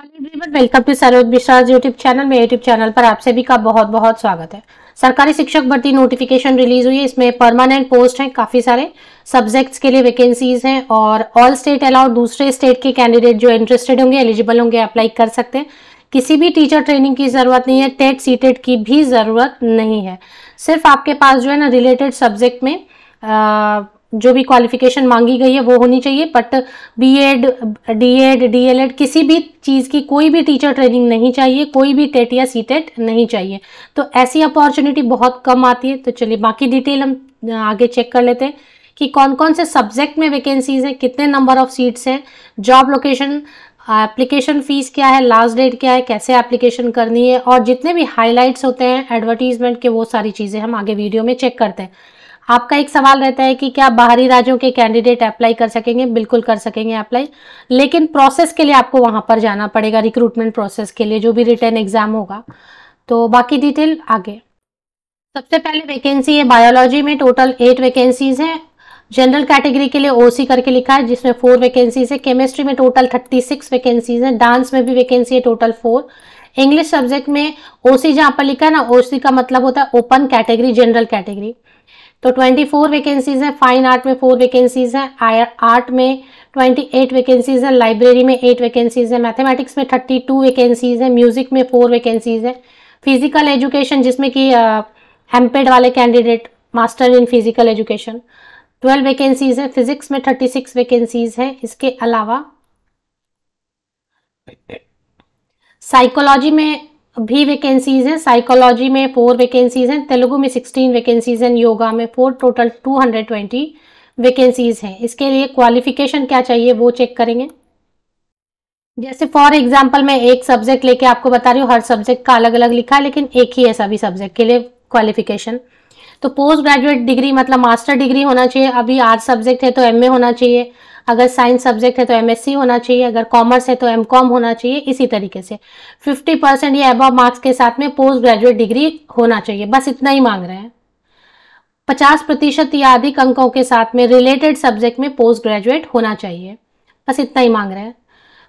hello welcome to Saroj Mishra YouTube channel में YouTube channel पर आप सभी का बहुत बहुत स्वागत है सरकारी शिक्षक भर्ती नोटिफिकेशन रिलीज हुई है इसमें परमानेंट पोस्ट हैं काफ़ी सारे सब्जेक्ट्स के लिए वैकेंसीज हैं और ऑल स्टेट अलाउड दूसरे स्टेट के कैंडिडेट जो इंटरेस्टेड होंगे एलिजिबल होंगे अप्लाई कर सकते हैं किसी भी टीचर ट्रेनिंग की ज़रूरत नहीं है टेट सी e की भी ज़रूरत नहीं है सिर्फ आपके पास जो है ना रिलेटेड सब्जेक्ट में आ, जो भी क्वालिफिकेशन मांगी गई है वो होनी चाहिए but B Ed D Ed D El Ed किसी भी चीज़ की कोई भी टीचर ट्रेनिंग नहीं चाहिए कोई भी टेट या सी टेट नहीं चाहिए तो ऐसी अपॉर्चुनिटी बहुत कम आती है तो चलिए बाकी डिटेल हम आगे चेक कर लेते हैं कि कौन कौन से सब्जेक्ट में वैकेंसीज हैं कितने नंबर ऑफ सीट्स हैं जॉब लोकेशन एप्लीकेशन फ़ीस क्या है लास्ट डेट क्या है कैसे एप्लीकेशन करनी है और जितने भी हाईलाइट्स होते हैं एडवर्टीजमेंट के वो सारी चीज़ें हम आगे वीडियो में चेक करते हैं आपका एक सवाल रहता है कि क्या बाहरी राज्यों के कैंडिडेट अप्लाई कर सकेंगे बिल्कुल कर सकेंगे अप्लाई लेकिन प्रोसेस के लिए आपको वहां पर जाना पड़ेगा रिक्रूटमेंट प्रोसेस के लिए जो भी रिटर्न एग्जाम होगा तो बाकी डिटेल आगे सबसे पहले वैकेंसी है बायोलॉजी में टोटल एट वैकेंसीज हैं जनरल कैटेगरी के लिए ओसी करके लिखा है जिसमें फोर वैकेंसीज है केमिस्ट्री में टोटल थर्टी सिक्स वैकेंसीज हैं डांस में भी वैकेंसी है टोटल फोर इंग्लिश सब्जेक्ट में ओसी जहाँ पर लिखा है ना ओसी का मतलब होता है ओपन कैटेगरी जनरल कैटेगरी तो 24 वैकेंसीज हैं फाइन आर्ट में फोर वैकेंसीज हैं आर्ट में 28 वैकेंसीज हैं लाइब्रेरी में एट वैकेंसीज हैं मैथमेटिक्स में 32 वैकेंसीज हैं म्यूजिक में फोर वैकेंसीज हैं फिजिकल एजुकेशन जिसमें कि एमपेड वाले candidate master in physical education 12 vacancies हैं फिजिक्स में 36 वैकेंसीज हैं इसके अलावा साइकोलॉजी में भी वैकेंसीज हैं साइकोलॉजी में फोर वैकेंसीज हैं तेलुगु में सिक्सटीन वैकेंसीज हैं योगा में four total two hundred twenty vacancies हैं इसके लिए क्वालिफिकेशन क्या चाहिए वो चेक करेंगे जैसे फॉर एग्जाम्पल मैं एक सब्जेक्ट लेके आपको बता रही हूँ हर सब्जेक्ट का अलग अलग लिखा है लेकिन एक ही है सभी सब्जेक्ट के लिए क्वालिफिकेशन तो पोस्ट ग्रेजुएट डिग्री मतलब मास्टर डिग्री होना चाहिए अभी आर्ट सब्जेक्ट है तो एम होना चाहिए अगर साइंस सब्जेक्ट है तो एमएससी होना चाहिए अगर कॉमर्स है तो कॉम होना चाहिए इसी तरीके से 50 परसेंट या एबव मार्क्स के साथ में पोस्ट ग्रेजुएट डिग्री होना चाहिए बस इतना ही मांग रहे हैं 50 प्रतिशत या अधिक अंकों के साथ में रिलेटेड सब्जेक्ट में पोस्ट ग्रेजुएट होना चाहिए बस इतना ही मांग रहे हैं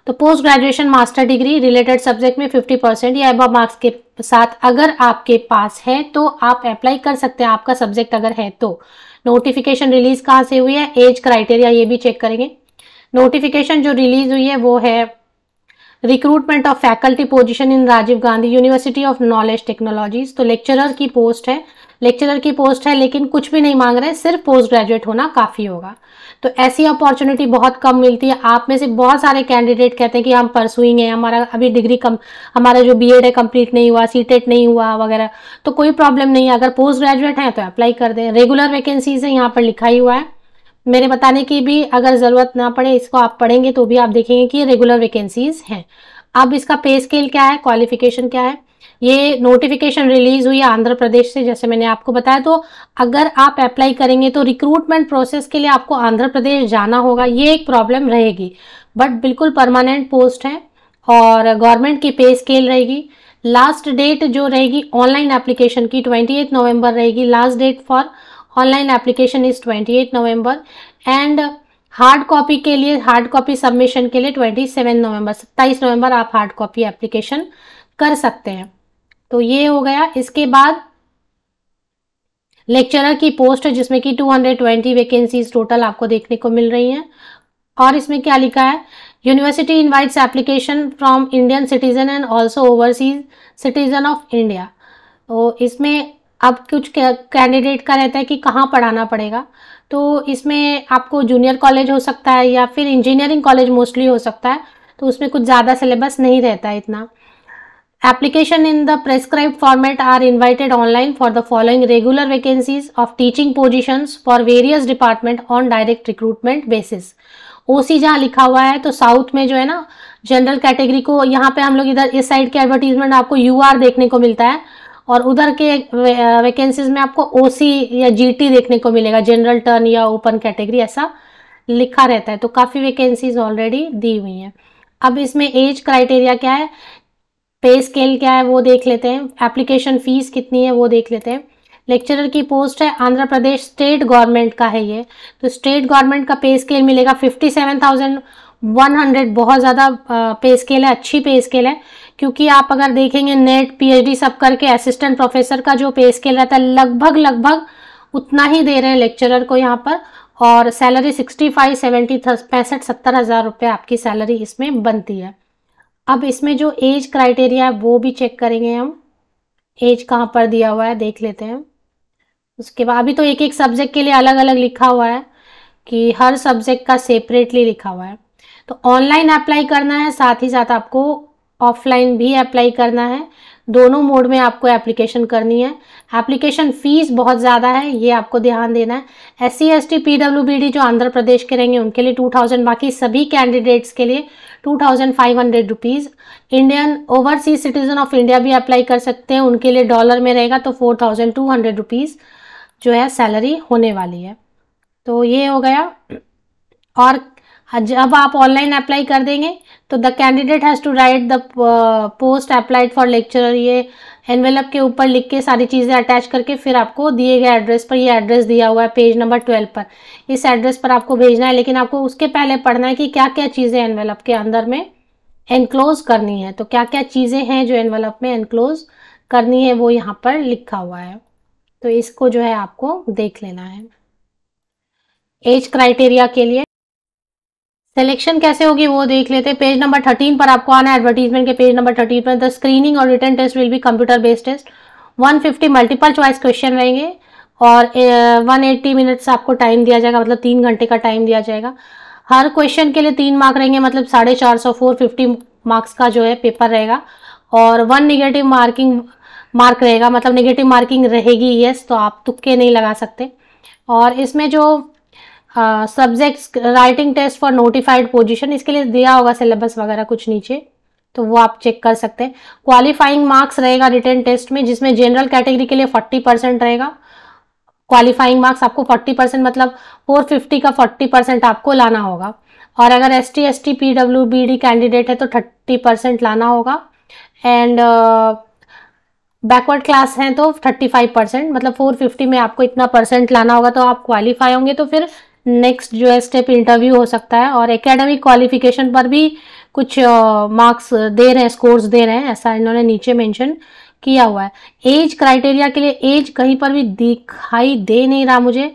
तो post graduation master degree related subject में 50 परसेंट या एबा मार्क्स के साथ अगर आपके पास है तो आप अप्लाई कर सकते हैं आपका सब्जेक्ट अगर है तो नोटिफिकेशन रिलीज कहाँ से हुई है एज क्राइटेरिया ये भी चेक करेंगे नोटिफिकेशन जो रिलीज हुई है वो है recruitment of faculty position in Rajiv Gandhi university of knowledge technologies तो लेक्चरर की पोस्ट है लेक्चरर की पोस्ट है लेकिन कुछ भी नहीं मांग रहे सिर्फ पोस्ट ग्रेजुएट होना काफ़ी होगा तो ऐसी अपॉर्चुनिटी बहुत कम मिलती है आप में से बहुत सारे कैंडिडेट कहते हैं कि हम परसुइंग हैं हमारा अभी डिग्री कम हमारा जो बीएड है कंप्लीट नहीं हुआ सी e नहीं हुआ वगैरह तो कोई प्रॉब्लम नहीं है अगर पोस्ट ग्रेजुएट हैं तो अप्लाई कर दें रेगुलर वैकेंसीज है यहाँ पर लिखा ही हुआ है मेरे बताने की भी अगर ज़रूरत ना पड़े इसको आप पढ़ेंगे तो भी आप देखेंगे कि रेगुलर वैकेंसीज़ हैं अब इसका पे स्केल क्या है क्वालिफिकेशन क्या है ये नोटिफिकेशन रिलीज हुई है आंध्र प्रदेश से जैसे मैंने आपको बताया तो अगर आप अप्लाई करेंगे तो रिक्रूटमेंट प्रोसेस के लिए आपको आंध्र प्रदेश जाना होगा ये एक प्रॉब्लम रहेगी बट बिल्कुल परमानेंट पोस्ट है और गवर्नमेंट की पे स्केल रहेगी लास्ट डेट जो रहेगी ऑनलाइन एप्लीकेशन की ट्वेंटी नवंबर रहेगी last date for online application is twenty November and hard copy के लिए हार्ड कॉपी सबमिशन के लिए 27 नवंबर 27 नवंबर आप हार्ड कॉपी एप्लीकेशन कर सकते हैं तो ये हो गया इसके बाद लेक्चरर की पोस्ट है जिसमें कि 220 वैकेंसीज टोटल आपको देखने को मिल रही हैं और इसमें क्या लिखा है university invites application from Indian citizen and also overseas citizen of India तो इसमें अब कुछ कैंडिडेट का रहता है कि कहाँ पढ़ाना पड़ेगा तो इसमें आपको जूनियर कॉलेज हो सकता है या फिर इंजीनियरिंग कॉलेज मोस्टली हो सकता है तो उसमें कुछ ज़्यादा सिलेबस नहीं रहता है इतना application in the prescribed format are invited online for the following regular vacancies of teaching position for various department on direct recruitment basis O C जहाँ लिखा हुआ है तो साउथ में जो है ना जनरल कैटेगरी को यहाँ पे हम लोग इधर इस साइड के एडवर्टीजमेंट आपको यू आर देखने को मिलता है और उधर के वैकेंसीज में आपको ओसी या जीटी देखने को मिलेगा जनरल टर्न या ओपन कैटेगरी ऐसा लिखा रहता है तो काफ़ी वैकेंसीज ऑलरेडी दी हुई हैं अब इसमें एज क्राइटेरिया क्या है पे स्केल क्या है वो देख लेते हैं एप्लीकेशन फ़ीस कितनी है वो देख लेते हैं लेक्चरर की पोस्ट है आंध्र प्रदेश स्टेट गवर्नमेंट का है ये तो स्टेट गवर्नमेंट का पे स्केल मिलेगा फिफ्टी सेवन थाउजेंड 100 बहुत ज़्यादा पे स्केल है अच्छी पे स्केल है क्योंकि आप अगर देखेंगे नेट पीएचडी सब करके असिस्टेंट प्रोफेसर का जो पे स्केल रहता है लगभग लगभग उतना ही दे रहे हैं लेक्चरर को यहाँ पर और सैलरी सिक्सटी फाइव सेवेंटी पैंसठ सत्तर हज़ार रुपये आपकी सैलरी इसमें बनती है अब इसमें जो एज क्राइटेरिया है वो भी चेक करेंगे हम एज कहाँ पर दिया हुआ है देख लेते हैं उसके बाद अभी तो एक एक सब्जेक्ट के लिए अलग अलग लिखा हुआ है कि हर सब्जेक्ट का सेपरेटली लिखा हुआ है तो ऑनलाइन अप्लाई करना है साथ ही साथ आपको ऑफलाइन भी अप्लाई करना है दोनों मोड में आपको एप्लीकेशन करनी है एप्लीकेशन फ़ीस बहुत ज़्यादा है ये आपको ध्यान देना है S C S T P W B D जो आंध्र प्रदेश के रहेंगे उनके लिए टू थाउजेंड बाकी सभी कैंडिडेट्स के लिए two thousand five hundred rupees Indian overseas citizen of India भी अप्लाई कर सकते हैं उनके लिए डॉलर में रहेगा तो four thousand two hundred rupees जो है सैलरी होने वाली है तो ये हो गया और हाँ जब आप ऑनलाइन अप्लाई कर देंगे तो the candidate has to write the post applied for lecture ये एनवेलप के ऊपर लिख के सारी चीज़ें अटैच करके फिर आपको दिए गए एड्रेस पर ये एड्रेस दिया हुआ है पेज नंबर ट्वेल्व पर इस एड्रेस पर आपको भेजना है लेकिन आपको उसके पहले पढ़ना है कि क्या क्या चीज़ें एनवेलप के अंदर में एनक्लोज करनी है तो क्या क्या चीज़ें हैं जो एनवेलप में एनक्लोज करनी है वो यहाँ पर लिखा हुआ है तो इसको जो है आपको देख लेना है एज क्राइटेरिया के लिए सिलेक्शन कैसे होगी वो देख लेते हैं पेज नंबर थर्टीन पर आपको आना है एडवर्टीजमेंट के पेज नंबर थर्टीन पर द स्क्रीनिंग और written test will be computer based test 150 multiple choice question रहेंगे और वन एट्टी मिनट्स आपको टाइम दिया जाएगा मतलब तीन घंटे का टाइम दिया जाएगा हर क्वेश्चन के लिए तीन मार्क रहेंगे मतलब साढ़े चार सौ फोर फिफ्टी मार्क्स का जो है पेपर रहेगा और वन निगेटिव मार्किंग मार्क रहेगा मतलब निगेटिव मार्किंग रहेगी यस तो आप तुक्के नहीं लगा सकते और इसमें जो subjects writing test for notified position इसके लिए दिया होगा सिलेबस वगैरह कुछ नीचे तो वो आप चेक कर सकते हैं क्वालिफाइंग मार्क्स रहेगा रिटर्न टेस्ट में जिसमें जनरल कैटेगरी के लिए फोर्टी परसेंट रहेगा क्वालिफाइंग मार्क्स आपको फोर्टी परसेंट मतलब फोर फिफ्टी का फोर्टी परसेंट आपको लाना होगा और अगर S T S T P W B D candidate है तो थर्टी परसेंट लाना होगा एंड बैकवर्ड क्लास हैं तो थर्टी फाइव परसेंट मतलब फोर फिफ्टी में आपको इतना परसेंट लाना होगा तो आप क्वालिफाई होंगे तो फिर नेक्स्ट जो है स्टेप इंटरव्यू हो सकता है और एकेडमिक क्वालिफिकेशन पर भी कुछ मार्क्स दे रहे हैं स्कोर्स दे रहे हैं ऐसा इन्होंने नीचे मेंशन किया हुआ है एज क्राइटेरिया के लिए एज कहीं पर भी दिखाई दे नहीं रहा मुझे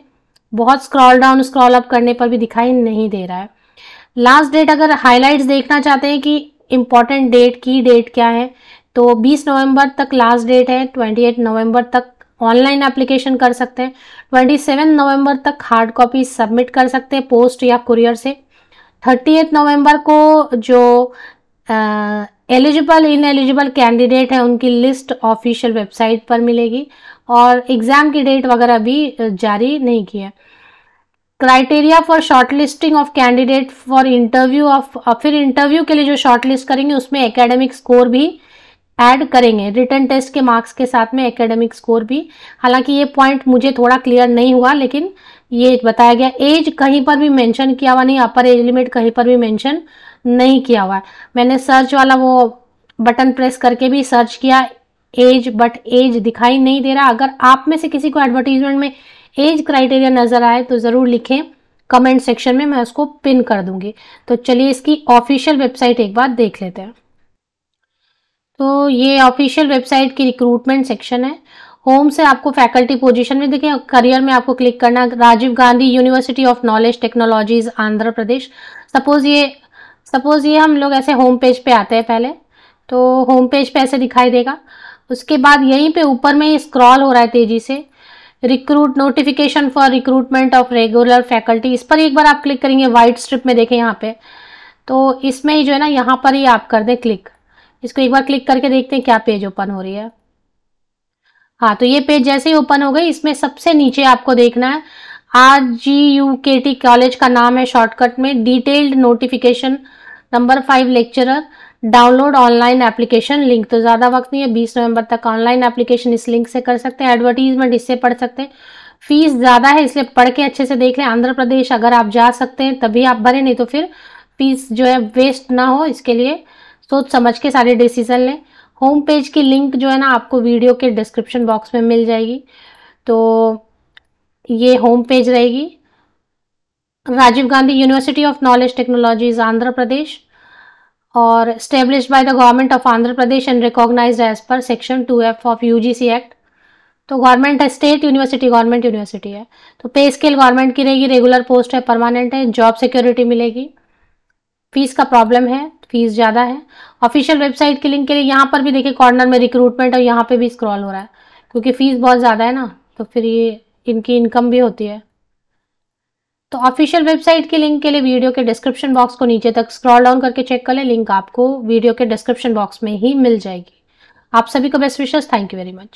बहुत स्क्रॉल डाउन स्क्रॉल अप करने पर भी दिखाई नहीं दे रहा है लास्ट डेट अगर हाईलाइट्स देखना चाहते हैं कि इम्पॉर्टेंट डेट की डेट क्या है तो 20 नवंबर तक लास्ट डेट है 28 नवंबर तक ऑनलाइन एप्लीकेशन कर सकते हैं सेवन नवंबर तक हार्ड कॉपी सबमिट कर सकते हैं पोस्ट या कुरियर से थर्टी नवंबर को जो एलिजिबल इन एलिजिबल कैंडिडेट हैं उनकी लिस्ट ऑफिशियल वेबसाइट पर मिलेगी और एग्ज़ाम की डेट वगैरह भी जारी नहीं की है criteria for short listing of candidate for interview of फिर इंटरव्यू के लिए जो शॉर्ट लिस्ट करेंगे उसमें एकेडमिक स्कोर भी ऐड करेंगे रिटर्न टेस्ट के मार्क्स के साथ में एकेडमिक स्कोर भी हालांकि ये पॉइंट मुझे थोड़ा क्लियर नहीं हुआ लेकिन ये बताया गया एज कहीं पर भी मेंशन किया हुआ नहीं अपर एज लिमिट कहीं पर भी मेंशन नहीं किया हुआ है मैंने सर्च वाला वो बटन प्रेस करके भी सर्च किया एज बट एज दिखाई नहीं दे रहा अगर आप में से किसी को एडवर्टीजमेंट में एज क्राइटेरिया नज़र आए तो ज़रूर लिखें कमेंट सेक्शन में मैं उसको पिन कर दूंगी तो चलिए इसकी ऑफिशियल वेबसाइट एक बार देख लेते हैं तो ये ऑफिशियल वेबसाइट की रिक्रूटमेंट सेक्शन है होम से आपको फैकल्टी पोजीशन में देखें करियर में आपको क्लिक करना Rajiv Gandhi university of knowledge technologies Andhra Pradesh suppose ये सपोज ये हम लोग ऐसे होम पेज पे आते हैं पहले तो होम पेज पे ऐसे दिखाई देगा उसके बाद यहीं पे ऊपर में स्क्रॉल हो रहा है तेज़ी से recruit notification for recruitment of regular faculty इस पर एक बार आप क्लिक करेंगे वाइट स्ट्रिप में देखें यहाँ पे तो इसमें ही जो है ना यहाँ पर ही आप कर दें क्लिक इसको एक बार क्लिक करके देखते हैं क्या पेज ओपन हो रही है हाँ तो ये पेज जैसे ही ओपन हो गई इसमें सबसे नीचे आपको देखना है R G U K T college का नाम है शॉर्टकट में detailed notification number five lecturer download online application link तो ज़्यादा वक्त नहीं है बीस नवंबर तक ऑनलाइन एप्लीकेशन इस लिंक से कर सकते हैं एडवर्टीजमेंट इससे पढ़ सकते हैं फीस ज़्यादा है इसलिए पढ़ के अच्छे से देख लें आंध्र प्रदेश अगर आप जा सकते हैं तभी आप भरें नहीं तो फिर फीस जो है वेस्ट ना हो इसके लिए सोच समझ के सारे डिसीजन लें होम पेज की लिंक जो है ना आपको वीडियो के डिस्क्रिप्शन बॉक्स में मिल जाएगी तो ये होम पेज रहेगी Rajiv Gandhi university of knowledge technologies Andhra Pradesh और established by the government of Andhra Pradesh and recognise as per section two F of U act तो गवर्नमेंट है स्टेट यूनिवर्सिटी गवर्नमेंट यूनिवर्सिटी है तो पे स्केल गवर्नमेंट की रहेगी रेगुलर पोस्ट है permanent है जॉब सिक्योरिटी मिलेगी फीस का प्रॉब्लम है फीस ज़्यादा है ऑफिशियल वेबसाइट के लिंक के लिए यहाँ पर भी देखिए कॉर्नर में रिक्रूटमेंट और यहाँ पे भी स्क्रॉल हो रहा है क्योंकि फ़ीस बहुत ज़्यादा है ना तो फिर ये इनकी इनकम भी होती है तो ऑफिशियल वेबसाइट के लिंक के लिए वीडियो के डिस्क्रिप्शन बॉक्स को नीचे तक स्क्रॉल डाउन करके चेक कर लें लिंक आपको वीडियो के डिस्क्रिप्शन बॉक्स में ही मिल जाएगी आप सभी को बेस्ट विशेष थैंक यू वेरी मच